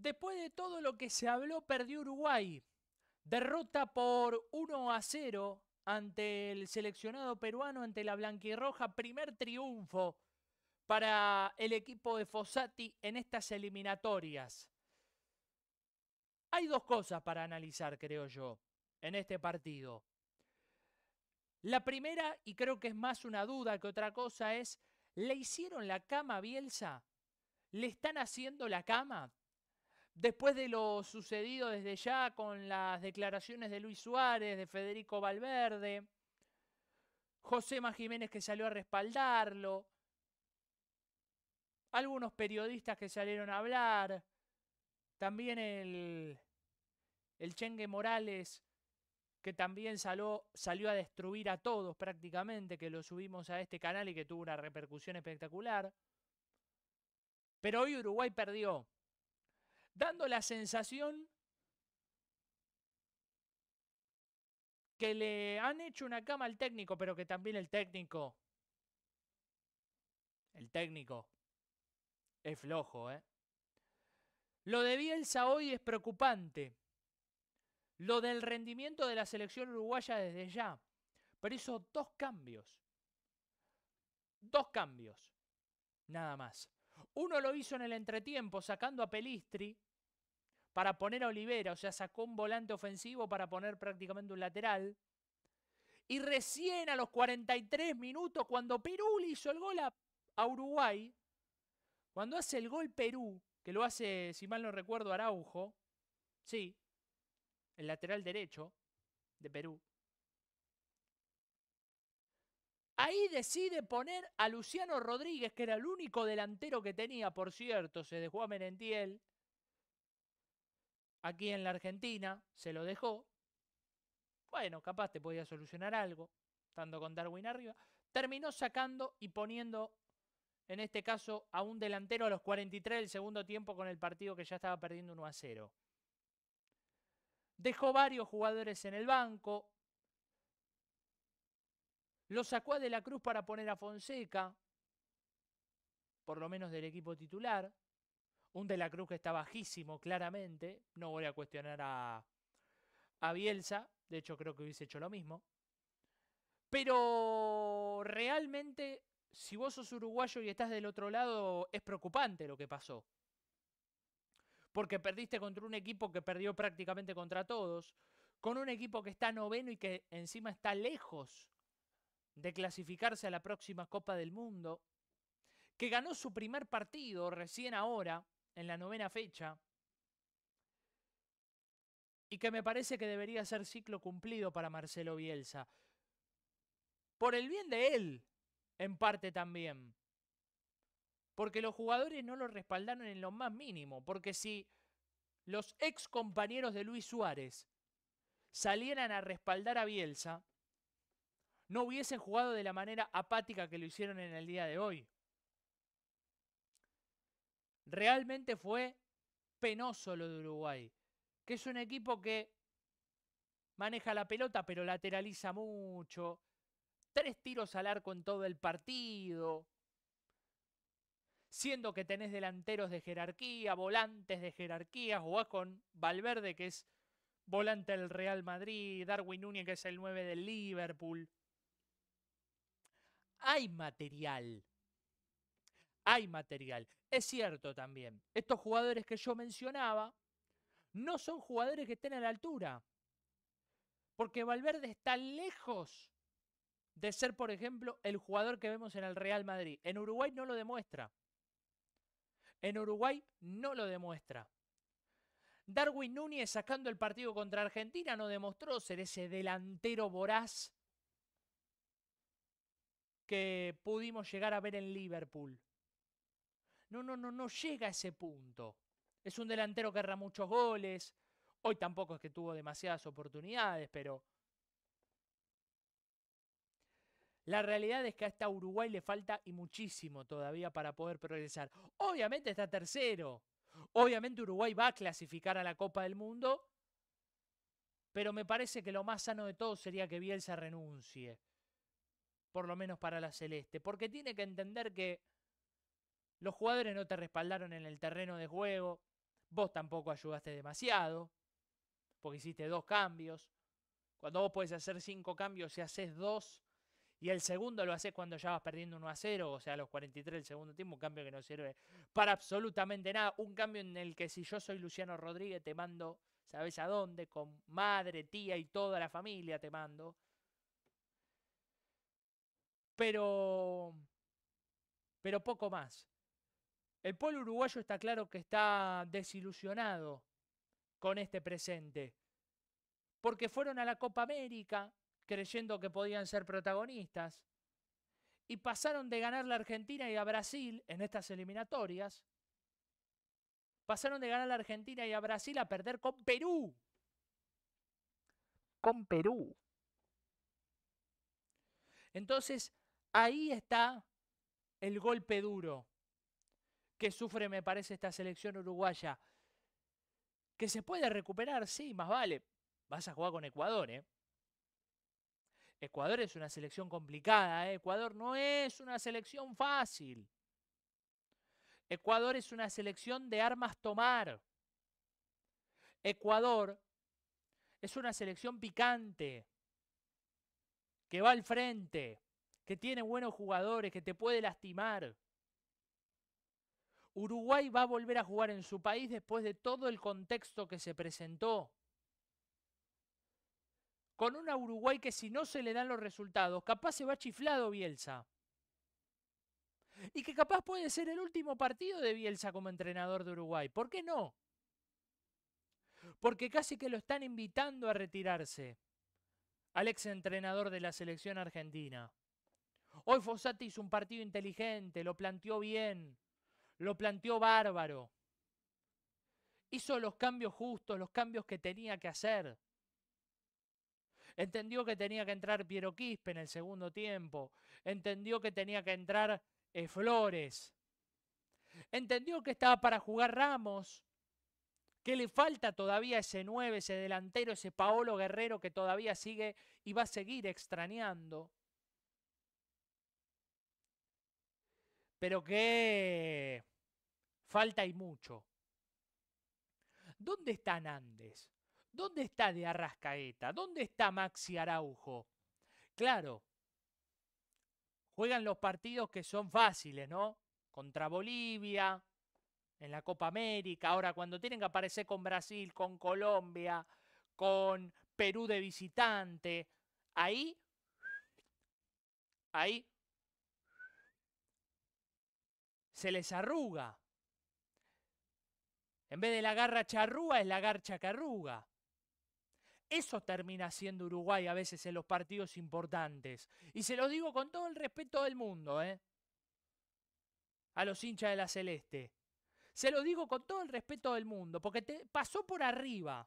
Después de todo lo que se habló, perdió Uruguay. Derrota por 1 a 0 ante el seleccionado peruano, ante la blanquirroja. Primer triunfo para el equipo de Fossati en estas eliminatorias. Hay dos cosas para analizar, creo yo, en este partido. La primera, y creo que es más una duda que otra cosa, es, ¿le hicieron la cama a Bielsa? ¿Le están haciendo la cama? Después de lo sucedido desde ya con las declaraciones de Luis Suárez, de Federico Valverde, José Más Jiménez que salió a respaldarlo, algunos periodistas que salieron a hablar, también el, el Chengue Morales que también salió, salió a destruir a todos prácticamente, que lo subimos a este canal y que tuvo una repercusión espectacular. Pero hoy Uruguay perdió dando la sensación que le han hecho una cama al técnico, pero que también el técnico, el técnico es flojo, ¿eh? Lo de Bielsa hoy es preocupante. Lo del rendimiento de la selección uruguaya desde ya. Pero hizo dos cambios. Dos cambios. Nada más. Uno lo hizo en el entretiempo sacando a Pelistri para poner a Olivera, o sea, sacó un volante ofensivo para poner prácticamente un lateral. Y recién a los 43 minutos, cuando Perú le hizo el gol a, Uruguay, cuando hace el gol Perú, que lo hace, si mal no recuerdo, Araujo, sí, el lateral derecho de Perú. Ahí decide poner a Luciano Rodríguez, que era el único delantero que tenía, por cierto, se dejó a Merentiel, Aquí en la Argentina se lo dejó. Bueno, capaz te podía solucionar algo, estando con Darwin arriba. Terminó sacando y poniendo, en este caso, a un delantero a los 43 del segundo tiempo con el partido que ya estaba perdiendo 1 a 0. Dejó varios jugadores en el banco. Lo sacó a De la Cruz para poner a Fonseca, por lo menos del equipo titular. Un De la Cruz que está bajísimo, claramente. No voy a cuestionar a, Bielsa. De hecho, creo que hubiese hecho lo mismo. Pero realmente, si vos sos uruguayo y estás del otro lado, es preocupante lo que pasó. Porque perdiste contra un equipo que perdió prácticamente contra todos. Con un equipo que está noveno y que encima está lejos de clasificarse a la próxima Copa del Mundo que ganó su primer partido recién ahora, en la novena fecha y que me parece que debería ser ciclo cumplido para Marcelo Bielsa. Por el bien de él, en parte también. Porque los jugadores no lo respaldaron en lo más mínimo. Porque si los ex compañeros de Luis Suárez salieran a respaldar a Bielsa, no hubiesen jugado de la manera apática que lo hicieron en el día de hoy. Realmente fue penoso lo de Uruguay, que es un equipo que maneja la pelota pero lateraliza mucho, tres tiros al arco en todo el partido, siendo que tenés delanteros de jerarquía, volantes de jerarquía, jugás con Valverde que es volante del Real Madrid, Darwin Núñez que es el 9 del Liverpool. Hay material hay material. Es cierto también, estos jugadores que yo mencionaba no son jugadores que estén a la altura. Porque Valverde está lejos de ser, por ejemplo, el jugador que vemos en el Real Madrid. En Uruguay no lo demuestra. En Uruguay no lo demuestra. Darwin Núñez sacando el partido contra Argentina no demostró ser ese delantero voraz que pudimos llegar a ver en Liverpool. No, no, no, no llega a ese punto. Es un delantero que erra muchos goles. Hoy tampoco es que tuvo demasiadas oportunidades, pero. La realidad es que a esta Uruguay le falta y muchísimo todavía para poder progresar. Obviamente está tercero. Obviamente Uruguay va a clasificar a la Copa del Mundo. Pero me parece que lo más sano de todo sería que Bielsa renuncie. Por lo menos para la Celeste. Porque tiene que entender que los jugadores no te respaldaron en el terreno de juego. Vos tampoco ayudaste demasiado. Porque hiciste dos cambios. Cuando vos podés hacer cinco cambios, si haces dos. Y el segundo lo haces cuando ya vas perdiendo 1 a 0. O sea, a los 43 del segundo tiempo. Un cambio que no sirve para absolutamente nada. Un cambio en el que si yo soy Luciano Rodríguez, te mando, ¿sabes a dónde? Con madre, tía y toda la familia te mando. Pero pero poco más. El pueblo uruguayo está claro que está desilusionado con este presente, porque fueron a la Copa América creyendo que podían ser protagonistas y pasaron de ganar la Argentina y a Brasil en estas eliminatorias, pasaron de ganar la Argentina y a Brasil a perder con Perú. Con Perú. Entonces, ahí está el golpe duro ¿Qué sufre, me parece, esta selección uruguaya. Que se puede recuperar, sí, más vale. Vas a jugar con Ecuador, ¿eh? Ecuador es una selección complicada, ¿eh? Ecuador no es una selección fácil. Ecuador es una selección de armas tomar. Ecuador es una selección picante, que va al frente, que tiene buenos jugadores, que te puede lastimar. Uruguay va a volver a jugar en su país después de todo el contexto que se presentó. Con una Uruguay que si no se le dan los resultados, capaz se va chiflado Bielsa. Y que capaz puede ser el último partido de Bielsa como entrenador de Uruguay. ¿Por qué no? Porque casi que lo están invitando a retirarse al ex entrenador de la selección argentina. Hoy Fossati hizo un partido inteligente, lo planteó bien, lo planteó bárbaro. Hizo los cambios justos, los cambios que tenía que hacer. Entendió que tenía que entrar Piero Quispe en el segundo tiempo. Entendió que tenía que entrar eh, Flores. Entendió que estaba para jugar Ramos. Que le falta todavía ese 9, ese delantero, ese Paolo Guerrero que todavía sigue y va a seguir extrañando. pero que falta y mucho. ¿Dónde está Andes ¿Dónde está de Arrascaeta? ¿Dónde está Maxi Araujo? Claro, juegan los partidos que son fáciles, ¿no? Contra Bolivia, en la Copa América. Ahora, cuando tienen que aparecer con Brasil, con Colombia, con Perú de visitante, ahí, ahí se les arruga. En vez de la garra charrúa es la garcha carruga. Eso termina siendo Uruguay a veces en los partidos importantes. Y se lo digo con todo el respeto del mundo, ¿eh? A los hinchas de la Celeste. Se lo digo con todo el respeto del mundo, porque te pasó por arriba.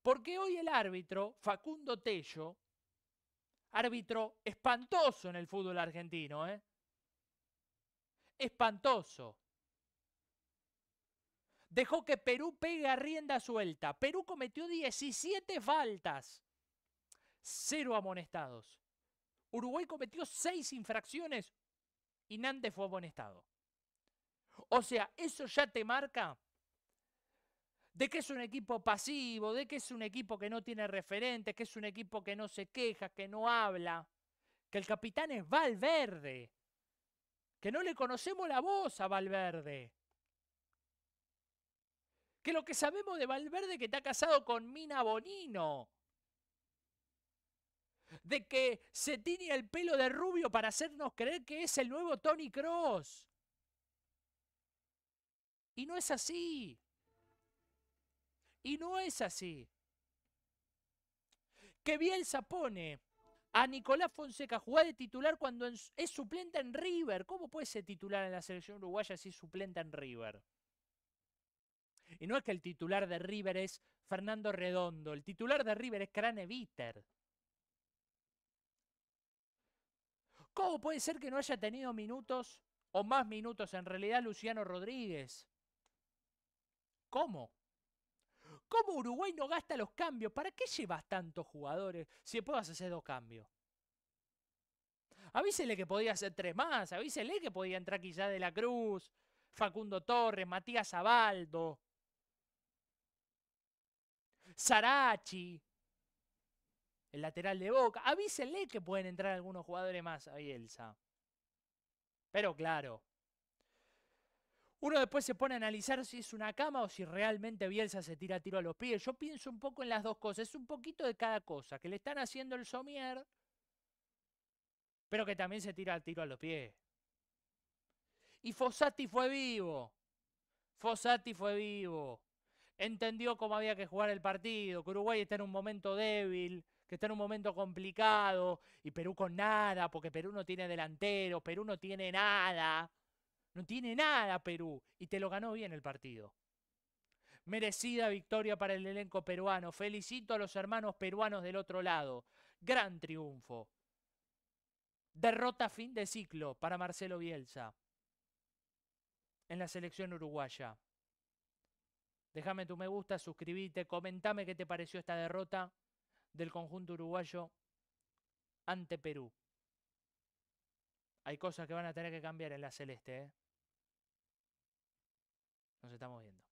Porque hoy el árbitro, Facundo Tello, árbitro espantoso en el fútbol argentino, ¿eh? espantoso. Dejó que Perú pega rienda suelta. Perú cometió 17 faltas, cero amonestados. Uruguay cometió 6 infracciones y Nández fue amonestado. O sea, eso ya te marca de que es un equipo pasivo, de que es un equipo que no tiene referentes, que es un equipo que no se queja, que no habla, que el capitán es Valverde que no le conocemos la voz a Valverde. Que lo que sabemos de Valverde que está casado con Mina Bonino. De que se tiene el pelo de rubio para hacernos creer que es el nuevo Tony Cross. Y no es así. Y no es así. Que se pone a Nicolás Fonseca jugar de titular cuando es suplente en River. ¿Cómo puede ser titular en la selección uruguaya si es suplente en River? Y no es que el titular de River es Fernando Redondo, el titular de River es Crane Viter. ¿Cómo puede ser que no haya tenido minutos o más minutos en realidad Luciano Rodríguez? ¿Cómo? ¿Cómo Uruguay no gasta los cambios? ¿Para qué llevas tantos jugadores si puedes hacer dos cambios? Avísele que podía hacer tres más, avísele que podía entrar Quillá de la Cruz, Facundo Torres, Matías Abaldo, Sarachi, el lateral de Boca. Avísenle que pueden entrar algunos jugadores más a Bielsa. Pero claro, uno después se pone a analizar si es una cama o si realmente Bielsa se tira tiro a los pies. Yo pienso un poco en las dos cosas, es un poquito de cada cosa, que le están haciendo el somier, pero que también se tira tiro a los pies. Y Fossati fue vivo. Fossati fue vivo. Entendió cómo había que jugar el partido, que Uruguay está en un momento débil, que está en un momento complicado, y Perú con nada, porque Perú no tiene delantero, Perú no tiene nada. No tiene nada Perú y te lo ganó bien el partido. Merecida victoria para el elenco peruano. Felicito a los hermanos peruanos del otro lado. Gran triunfo. Derrota fin de ciclo para Marcelo Bielsa en la selección uruguaya. Déjame tu me gusta, suscríbete, comentame qué te pareció esta derrota del conjunto uruguayo ante Perú. Hay cosas que van a tener que cambiar en la celeste, ¿eh? Nos estamos viendo.